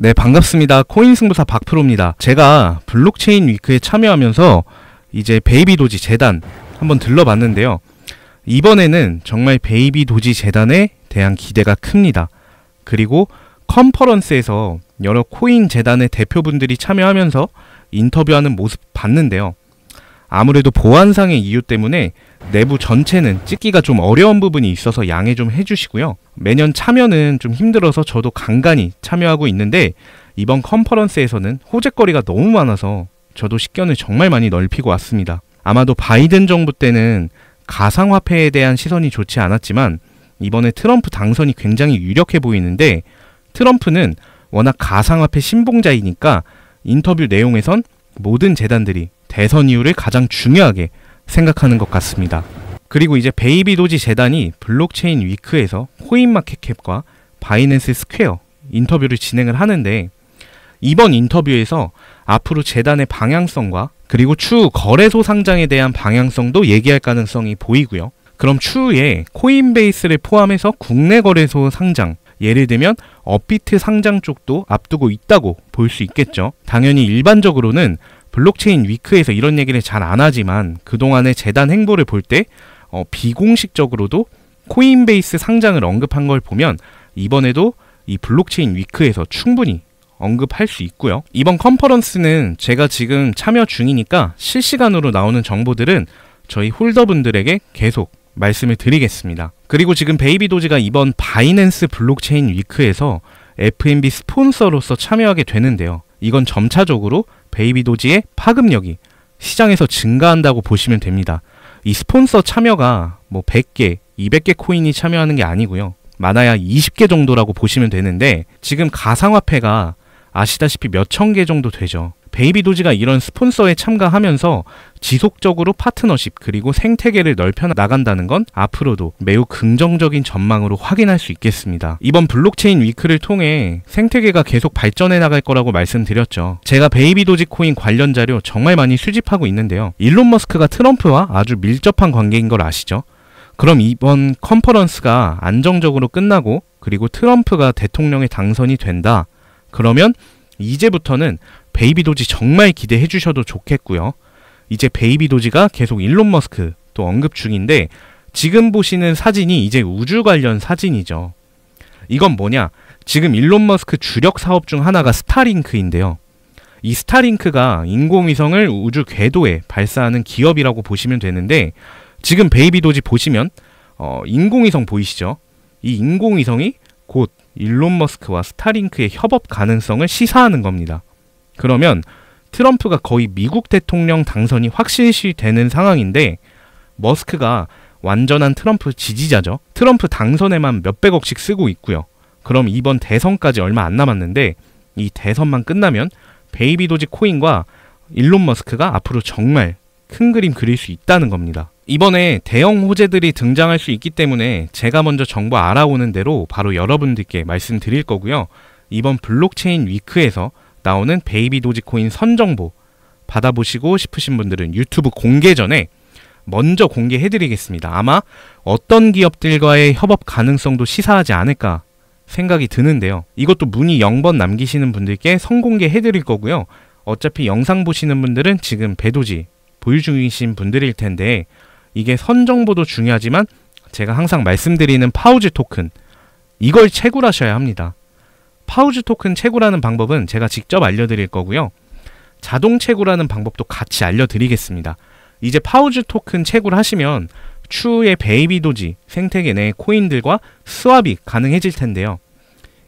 네, 반갑습니다. 코인 승부사 박프로입니다. 제가 블록체인 위크에 참여하면서 이제 베이비 도지 재단 한번 들러봤는데요. 이번에는 정말 베이비 도지 재단에 대한 기대가 큽니다. 그리고 컨퍼런스에서 여러 코인 재단의 대표분들이 참여하면서 인터뷰하는 모습 봤는데요. 아무래도 보안상의 이유 때문에 내부 전체는 찍기가 좀 어려운 부분이 있어서 양해 좀 해주시고요. 매년 참여는 좀 힘들어서 저도 간간히 참여하고 있는데 이번 컨퍼런스에서는 호재거리가 너무 많아서 저도 식견을 정말 많이 넓히고 왔습니다. 아마도 바이든 정부 때는 가상화폐에 대한 시선이 좋지 않았지만 이번에 트럼프 당선이 굉장히 유력해 보이는데 트럼프는 워낙 가상화폐 신봉자이니까 인터뷰 내용에선 모든 재단들이 대선 이후를 가장 중요하게 생각하는 것 같습니다. 그리고 이제 베이비 도지 재단이 블록체인 위크에서 코인마켓캡과 바이낸스 스퀘어 인터뷰를 진행을 하는데 이번 인터뷰에서 앞으로 재단의 방향성과 그리고 추후 거래소 상장에 대한 방향성도 얘기할 가능성이 보이고요. 그럼 추후에 코인베이스를 포함해서 국내 거래소 상장, 예를 들면 업비트 상장 쪽도 앞두고 있다고 볼 수 있겠죠. 당연히 일반적으로는 블록체인 위크에서 이런 얘기를 잘 안 하지만 그동안의 재단 행보를 볼때 어, 비공식적으로도 코인베이스 상장을 언급한 걸 보면 이번에도 이 블록체인 위크에서 충분히 언급할 수 있고요. 이번 컨퍼런스는 제가 지금 참여 중이니까 실시간으로 나오는 정보들은 저희 홀더분들에게 계속 말씀을 드리겠습니다. 그리고 지금 베이비도지가 이번 바이낸스 블록체인 위크에서 FMB 스폰서로서 참여하게 되는데요. 이건 점차적으로 베이비 도지의 파급력이 시장에서 증가한다고 보시면 됩니다. 이 스폰서 참여가 뭐 100개, 200개 코인이 참여하는 게 아니고요. 많아야 20개 정도라고 보시면 되는데 지금 가상화폐가 아시다시피 몇천개 정도 되죠. 베이비 도지가 이런 스폰서에 참가하면서 지속적으로 파트너십 그리고 생태계를 넓혀 나간다는 건 앞으로도 매우 긍정적인 전망으로 확인할 수 있겠습니다. 이번 블록체인 위크를 통해 생태계가 계속 발전해 나갈 거라고 말씀드렸죠. 제가 베이비 도지코인 관련 자료 정말 많이 수집하고 있는데요. 일론 머스크가 트럼프와 아주 밀접한 관계인 걸 아시죠? 그럼 이번 컨퍼런스가 안정적으로 끝나고 그리고 트럼프가 대통령에 당선이 된다. 그러면 이제부터는 베이비 도지 정말 기대해 주셔도 좋겠고요. 이제 베이비 도지가 계속 일론 머스크 또 언급 중인데 지금 보시는 사진이 이제 우주 관련 사진이죠. 이건 뭐냐? 지금 일론 머스크 주력 사업 중 하나가 스타링크인데요. 이 스타링크가 인공위성을 우주 궤도에 발사하는 기업이라고 보시면 되는데 지금 베이비 도지 보시면 어, 인공위성 보이시죠? 이 인공위성이 곧 일론 머스크와 스타링크의 협업 가능성을 시사하는 겁니다. 그러면 트럼프가 거의 미국 대통령 당선이 확실시 되는 상황인데 머스크가 완전한 트럼프 지지자죠. 트럼프 당선에만 몇백억씩 쓰고 있고요. 그럼 이번 대선까지 얼마 안 남았는데 이 대선만 끝나면 베이비 도지 코인과 일론 머스크가 앞으로 정말 큰 그림 그릴 수 있다는 겁니다. 이번에 대형 호재들이 등장할 수 있기 때문에 제가 먼저 정보 알아오는 대로 바로 여러분들께 말씀드릴 거고요. 이번 블록체인 위크에서 나오는 베이비 도지코인 선정보 받아보시고 싶으신 분들은 유튜브 공개 전에 먼저 공개해드리겠습니다. 아마 어떤 기업들과의 협업 가능성도 시사하지 않을까 생각이 드는데요. 이것도 문의 0번 남기시는 분들께 성공개해드릴 거고요. 어차피 영상 보시는 분들은 지금 배도지 보유 중이신 분들일 텐데 이게 선정보도 중요하지만 제가 항상 말씀드리는 파우즈 토큰 이걸 채굴하셔야 합니다. 파우즈 토큰 채굴하는 방법은 제가 직접 알려드릴 거고요. 자동 채굴하는 방법도 같이 알려드리겠습니다. 이제 파우즈 토큰 채굴하시면 추후에 베이비 도지 생태계 내 코인들과 스왑이 가능해질 텐데요.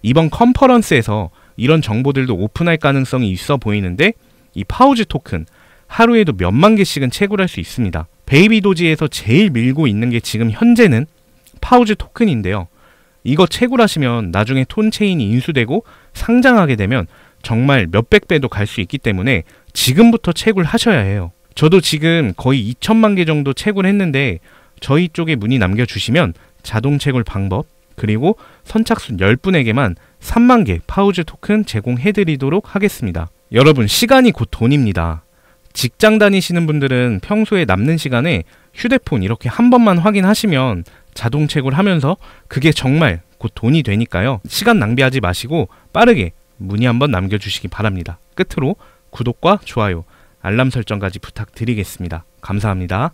이번 컨퍼런스에서 이런 정보들도 오픈할 가능성이 있어 보이는데 이 파우즈 토큰 하루에도 몇만 개씩은 채굴할 수 있습니다. 베이비 도지에서 제일 밀고 있는 게 지금 현재는 파우즈 토큰인데요. 이거 채굴하시면 나중에 톤체인이 인수되고 상장하게 되면 정말 몇백 배도 갈 수 있기 때문에 지금부터 채굴하셔야 해요. 저도 지금 거의 2천만 개 정도 채굴했는데 저희 쪽에 문의 남겨주시면 자동 채굴 방법 그리고 선착순 10분에게만 3만 개 파우즈 토큰 제공해드리도록 하겠습니다. 여러분 시간이 곧 돈입니다. 직장 다니시는 분들은 평소에 남는 시간에 휴대폰 이렇게 한 번만 확인하시면 자동채굴 하면서 그게 정말 곧 돈이 되니까요. 시간 낭비하지 마시고 빠르게 문의 한번 남겨주시기 바랍니다. 끝으로 구독과 좋아요, 알람 설정까지 부탁드리겠습니다. 감사합니다.